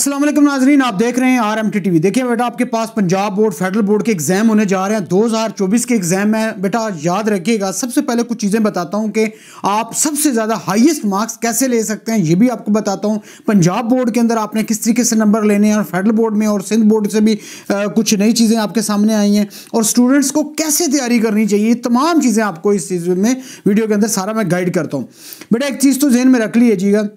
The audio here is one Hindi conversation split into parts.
असलम नाजरीन आप देख रहे हैं R M T T V देखिए बेटा आपके पास पंजाब बोर्ड फेडरल बोर्ड के एग्ज़ाम होने जा रहे हैं 2024 के एग्ज़ाम में बेटा याद रखिएगा सबसे पहले कुछ चीज़ें बताता हूँ कि आप सबसे ज़्यादा हाईएस्ट मार्क्स कैसे ले सकते हैं ये भी आपको बताता हूँ पंजाब बोर्ड के अंदर आपने किस तरीके से नंबर लेने हैं और फेडरल बोर्ड में और सिंध बोर्ड से भी आ, कुछ नई चीज़ें आपके सामने आई हैं और स्टूडेंट्स को कैसे तैयारी करनी चाहिए तमाम चीज़ें आपको इस चीज़ में वीडियो के अंदर सारा मैं गाइड करता हूँ बेटा एक चीज़ तो जहन में रख लीजिएगा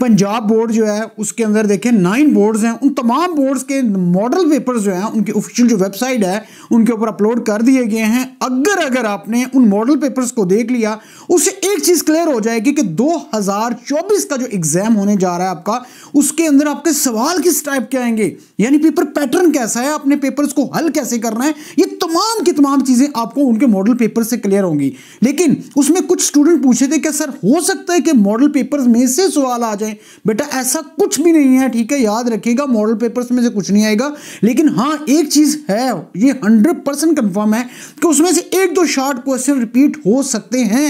पंजाब बोर्ड जो है उसके अंदर देखें नाइन बोर्ड्स हैं उन तमाम बोर्ड्स के मॉडल पेपर्स जो हैं उनके ऑफिशियल जो वेबसाइट है उनके ऊपर अपलोड कर दिए गए हैं अगर अगर आपने उन मॉडल पेपर्स को देख लिया उससे एक चीज़ क्लियर हो जाएगी कि 2024 का जो एग्ज़ाम होने जा रहा है आपका उसके अंदर आपके सवाल किस टाइप के आएंगे यानी पेपर पैटर्न कैसा है अपने पेपर्स को हल कैसे करना है ये तमाम की तमाम चीज़ें आपको उनके मॉडल पेपर से क्लियर होंगी लेकिन उसमें कुछ स्टूडेंट पूछे थे कि सर हो सकता है कि मॉडल पेपर में से सवाल आ जाए बेटा ऐसा कुछ भी नहीं है ठीक है याद रखिएगा मॉडल पेपर्स में से कुछ नहीं आएगा लेकिन हाँ एक चीज़ है ये हंड्रेड परसेंट कन्फर्म है कि उसमें से एक दो शार्ट क्वेश्चन रिपीट हो सकते हैं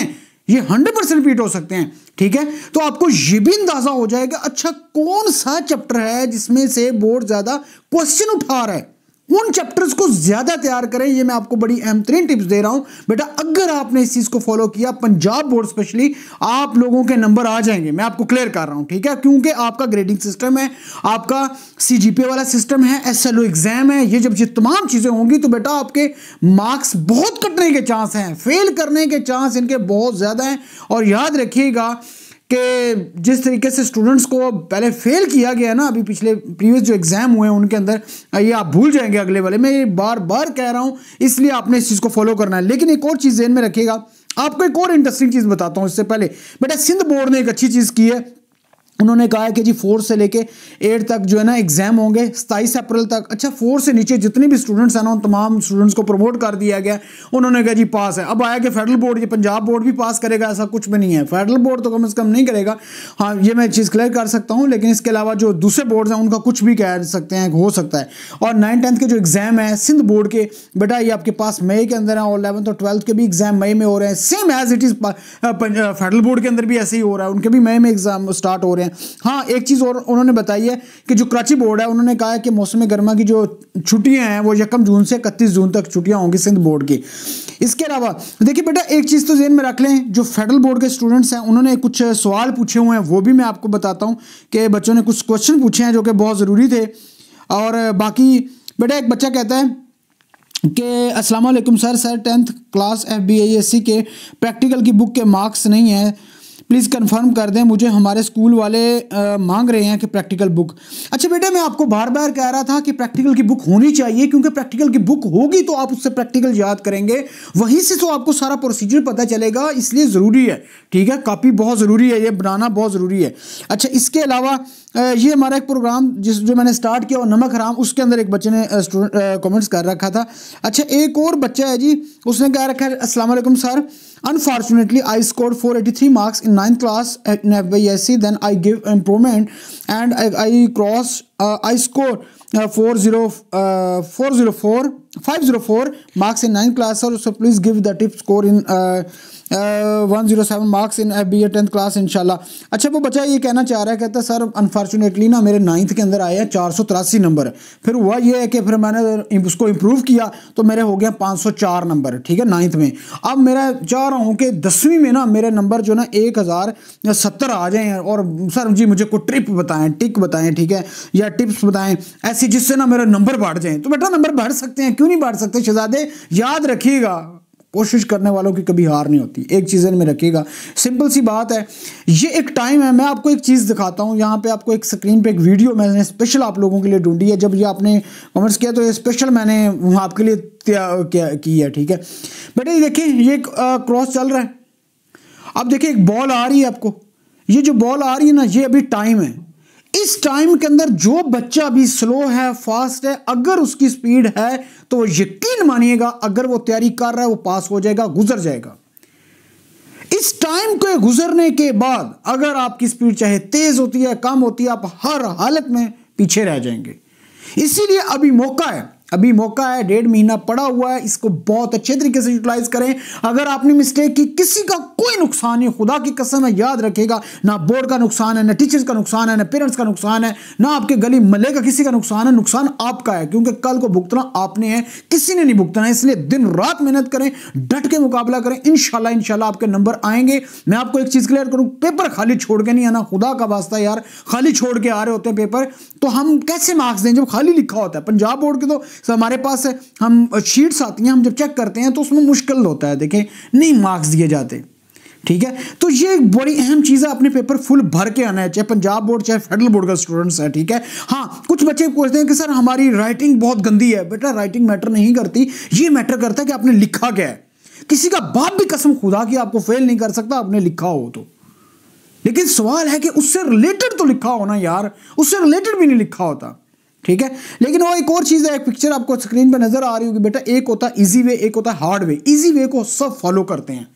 ये हंड्रेड परसेंट रिपीट हो सकते हैं ठीक है तो आपको ये भी अंदाजा हो जाएगा अच्छा कौन सा चैप्टर है जिसमें से बोर्ड ज़्यादा क्वेश्चन उठा रहा है उन चैप्टर्स को ज्यादा तैयार करें ये मैं आपको बड़ी तरीन टिप्स दे रहा हूं बेटा अगर आपने इस चीज को फॉलो किया पंजाब बोर्ड स्पेशली आप लोगों के नंबर आ जाएंगे मैं आपको क्लियर कर रहा हूं ठीक है क्योंकि आपका ग्रेडिंग सिस्टम है आपका सीजीपीए वाला सिस्टम है एसएलओ एग्जाम है ये जब ये तमाम चीजें होंगी तो बेटा आपके मार्क्स बहुत कटने के चांस हैं फेल करने के चांस इनके बहुत ज्यादा हैं और याद रखिएगा कि जिस तरीके से स्टूडेंट्स को पहले फेल किया गया ना अभी पिछले प्रीवियस जो एग्ज़ाम हुए हैं उनके अंदर ये आप भूल जाएंगे अगले वाले मैं ये बार बार कह रहा हूँ इसलिए आपने इस चीज़ को फॉलो करना है लेकिन एक और चीज़ जहन में रखिएगा आपको एक और इंटरेस्टिंग चीज़ बताता हूँ इससे पहले बेटा सिंध बोर्ड ने एक अच्छी चीज़ की है उन्होंने कहा है कि जी फोर से लेके एट तक जो है ना एग्जाम होंगे सताईस अप्रैल तक अच्छा फोर से नीचे जितने भी स्टूडेंट्स हैं ना उन तमाम स्टूडेंट्स को प्रमोट कर दिया गया उन्होंने कहा जी पास है अब आया कि फेडरल बोर्ड ये पंजाब बोर्ड भी पास करेगा ऐसा कुछ भी नहीं है फेडरल बोर्ड तो कम अज़ कम नहीं करेगा हाँ ये मैं चीज़ क्लियर कर सकता हूँ लेकिन इसके अलावा जो दूसरे बोर्ड हैं उनका कुछ भी कह सकते हैं हो सकता है और नाइन टेंथ के जो एग्ज़ाम है सिंध बोर्ड के बेटा ये आपके पास मई के अंदर है और इलेवंथ और ट्वेल्थ के भी एग्ज़ाम मई में हो रहे हैं same as it is federal board के अंदर भी ऐसे ही हो रहा है उनके भी मई में एग्ज़ाम स्टार्ट हो रहे हैं हाँ एक चीज़ और उन्होंने बताई है कि जो कराची बोर्ड है उन्होंने कहा है कि मौसम गर्मा की जो छुट्टियाँ हैं वो यकम जून से इकतीस जून तक छुट्टियाँ होंगी सिंध बोर्ड की इसके अलावा देखिए बेटा एक चीज़ तो जेन में रख लें जो फेडरल बोर्ड के स्टूडेंट्स हैं उन्होंने कुछ सवाल पूछे हुए हैं वो भी मैं आपको बताता हूँ कि बच्चों ने कुछ क्वेश्चन पूछे हैं जो कि बहुत ज़रूरी थे और बाकी बेटा एक बच्चा कहता है के अस्सलाम sir sir tenth class F B I S C के प्रैक्टिकल की बुक के मार्क्स नहीं हैं प्लीज़ कंफर्म कर दें मुझे हमारे स्कूल वाले आ, मांग रहे हैं कि प्रैक्टिकल बुक अच्छा बेटा मैं आपको बार बार कह रहा था कि प्रैक्टिकल की बुक होनी चाहिए क्योंकि प्रैक्टिकल की बुक होगी तो आप उससे प्रैक्टिकल याद करेंगे वहीं से तो आपको सारा प्रोसीजर पता चलेगा इसलिए ज़रूरी है ठीक है कापी बहुत ज़रूरी है ये बनाना बहुत ज़रूरी है अच्छा इसके अलावा ये हमारा एक प्रोग्राम जिस जो मैंने स्टार्ट किया और नमक हराम उसके अंदर एक बच्चे ने स्टूडेंट कॉमेंट्स कर रखा था अच्छा एक और बच्चा है जी उसने कह रखा है असलम sir unfortunately I score three marks in ninth class in F B I S C then I give improvement and I cross I score four zero four 504 marks in 9th class sir so please give the tip score in in one zero seven marks in F B A tenth class in इनशाला अच्छा वो बच्चा ये कहना चाह रहा है कहता सर अनफॉर्चुनेटली ना मेरे नाइन्थ के अंदर आए हैं चार सौ तिरासी नंबर फिर हुआ यह है कि फिर मैंने उसको इम्प्रूव किया तो मेरे हो गया पाँच सौ चार नंबर ठीक है नाइन्थ में अब मेरा चाह रहा हूँ कि दसवीं में ना मेरे नंबर जो ना एक हज़ार सत्तर आ जाएँ और सर जी मुझे कोई ट्रिप बताएं टिक बताएं ठीक है या टिप्स बताएं ऐसी जिससे ना मेरा नंबर बढ़ जाए तो बेटा नंबर बढ़ सकते हैं क्यों नहीं बांट सकते शहजादे याद रखिएगा कोशिश करने वालों की कभी हार नहीं होती एक चीज़ में रखिएगा सिंपल सी बात है ये एक टाइम है मैं आपको एक चीज़ दिखाता हूँ यहाँ पे आपको एक स्क्रीन पे एक वीडियो मैंने स्पेशल आप लोगों के लिए ढूंढी है जब ये आपने कमेंट्स किया तो ये स्पेशल मैंने आपके लिए किया की है ठीक है बेटे देखिए ये क्रॉस चल रहा है अब देखिए एक बॉल आ रही है आपको ये जो बॉल आ रही है ना ये अभी टाइम है इस टाइम के अंदर जो बच्चा भी स्लो है फास्ट है अगर उसकी स्पीड है तो वो यकीन मानिएगा अगर वो तैयारी कर रहा है वो पास हो जाएगा गुजर जाएगा इस टाइम के गुजरने के बाद अगर आपकी स्पीड चाहे तेज होती है कम होती है आप हर हालत में पीछे रह जाएंगे इसीलिए अभी मौका है अभी मौका है डेढ़ महीना पड़ा हुआ है इसको बहुत अच्छे तरीके से यूटिलाइज करें अगर आपने मिस्टेक की किसी का कोई नुकसान नहीं खुदा की कसम है याद रखेगा ना बोर्ड का नुकसान है ना टीचर्स का नुकसान है ना पेरेंट्स का नुकसान है ना आपके गली मल्ले का किसी का नुकसान है नुकसान आपका है क्योंकि कल को भुगतना आपने है किसी ने नहीं भुगतना है इसलिए दिन रात मेहनत करें डट के मुकाबला करें इनशाला इनशाला आपके नंबर आएंगे मैं आपको एक चीज़ क्लियर करूँ पेपर खाली छोड़ के नहीं आना खुदा का वास्ता यार खाली छोड़ के आ रहे होते हैं पेपर तो हम कैसे मार्क्स दें जब खाली लिखा होता है पंजाब बोर्ड के तो सर हमारे पास हम शीट्स आती हैं हम जब चेक करते हैं तो उसमें मुश्किल होता है देखें नहीं मार्क्स दिए जाते ठीक है तो ये एक बड़ी अहम चीज़ है अपने पेपर फुल भर के आना है चाहे पंजाब बोर्ड चाहे फेडरल बोर्ड का स्टूडेंट्स है ठीक है हाँ कुछ बच्चे पूछते हैं कि सर हमारी राइटिंग बहुत गंदी है बेटा राइटिंग मैटर नहीं करती ये मैटर करता है कि आपने लिखा क्या है किसी का बाप भी कसम खुदा कि आपको फेल नहीं कर सकता आपने लिखा हो तो लेकिन सवाल है कि उससे रिलेटेड तो लिखा होना यार उससे रिलेटेड भी नहीं लिखा होता ठीक है लेकिन वो एक और चीज़ है एक पिक्चर आपको स्क्रीन पर नजर आ रही होगी बेटा एक होता है इजी वे एक होता है हार्ड वे इजी वे को सब फॉलो करते हैं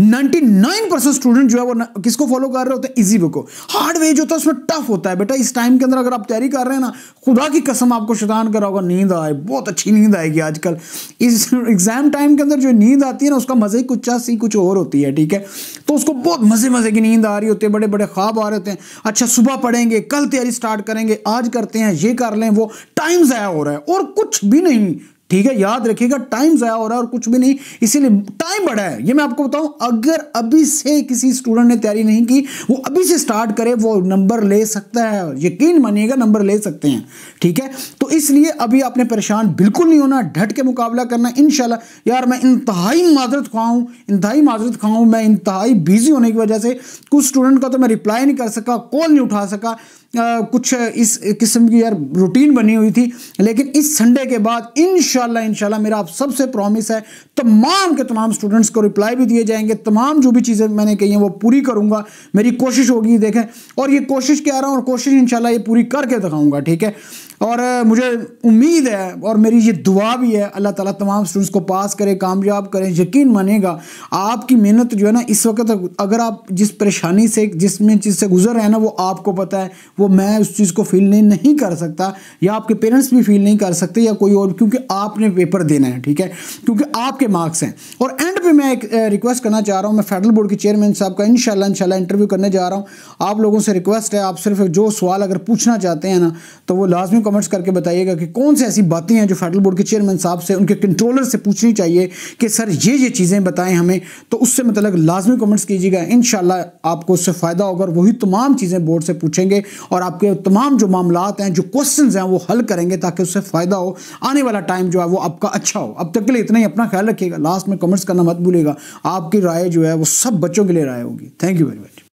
99 स्टूडेंट जो है वो किसको फॉलो कर रहे होते हैं इजी बुक को हार्ड वे जो होता है उसमें टफ होता है बेटा इस टाइम के अंदर अगर आप तैयारी कर रहे हैं ना खुदा की कसम आपको शैतान करा होगा नींद आए बहुत अच्छी नींद आएगी आजकल इस एग्जाम टाइम के अंदर जो नींद आती है ना उसका मज़े कुछ सी कुछ और होती है ठीक है तो उसको बहुत मज़े मज़े की नींद आ रही होती है बड़े बड़े ख्वाब आ रहे होते हैं अच्छा सुबह पढ़ेंगे कल तैयारी स्टार्ट करेंगे आज करते हैं ये कर लें वो टाइम ज़ाया हो रहा है और कुछ भी नहीं ठीक है याद रखिएगा टाइम ज़या हो रहा है और कुछ भी नहीं इसीलिए टाइम बढ़ा है ये मैं आपको बताऊं अगर अभी से किसी स्टूडेंट ने तैयारी नहीं की वो अभी से स्टार्ट करे वो नंबर ले सकता है यकीन मानिएगा नंबर ले सकते हैं ठीक है तो इसलिए अभी आपने परेशान बिल्कुल नहीं होना ढट के मुकाबला करना इन यार मैं इंतहाई माजरत खुआऊँ इंतहाई माजरत खुआऊँ मैं इंतहाई बिजी होने की वजह से कुछ स्टूडेंट का तो मैं रिप्लाई नहीं कर सका कॉल नहीं उठा सका आ, कुछ इस किस्म की यार रूटीन बनी हुई थी लेकिन इस संडे के बाद इन इनशाला इनशाला मेरा आप सबसे प्रॉमिस है तमाम के तमाम स्टूडेंट्स को रिप्लाई भी दिए जाएंगे तमाम जो भी चीज़ें मैंने कही हैं वो पूरी करूँगा मेरी कोशिश होगी देखें और ये कोशिश क्या रहा हूँ और कोशिश इनशाला ये पूरी करके दिखाऊँगा ठीक है और मुझे उम्मीद है और मेरी ये दुआ भी है अल्लाह ताला तमाम स्टूडेंट्स को पास करे कामयाब करें यकीन मानेगा आपकी मेहनत जो है ना इस वक्त अगर आप जिस परेशानी से जिस में चीज़ से गुजर रहे हैं ना वो आपको पता है वो मैं उस चीज़ को फील नहीं, नहीं कर सकता या आपके पेरेंट्स भी फील नहीं कर सकते या कोई और क्योंकि आपने पेपर देना है ठीक है क्योंकि आपके मार्क्स हैं और एंड पे मैं एक रिक्वेस्ट करना चाह रहा हूँ मैं फेडरल बोर्ड के चेयरमैन साहब का इन इनशाला इंटरव्यू करने जा रहा हूँ आप लोगों से रिक्वेस्ट है आप सिर्फ जो सवाल अगर पूछना चाहते हैं ना तो वो लाजमी कमेंट्स करके बताइएगा कि कौन सी ऐसी बातें हैं जो फेडरल बोर्ड के चेयरमैन साहब से उनके कंट्रोलर से पूछनी चाहिए कि सर ये ये चीज़ें बताएं हमें तो उससे मतलब लाजमी कमेंट्स कीजिएगा इन आपको उससे फ़ायदा होगा और वही तमाम चीज़ें बोर्ड से पूछेंगे और आपके तमाम जो मामला हैं जो क्वेश्चन हैं वो हल करेंगे ताकि उससे फ़ायदा हो आने वाला टाइम जो है वो आपका अच्छा हो अब तक के लिए इतना ही अपना ख्याल रखिएगा लास्ट में कमेंट्स करना मत भूलेगा आपकी राय जो है वो सब बच्चों के लिए राय होगी थैंक यू वेरी मच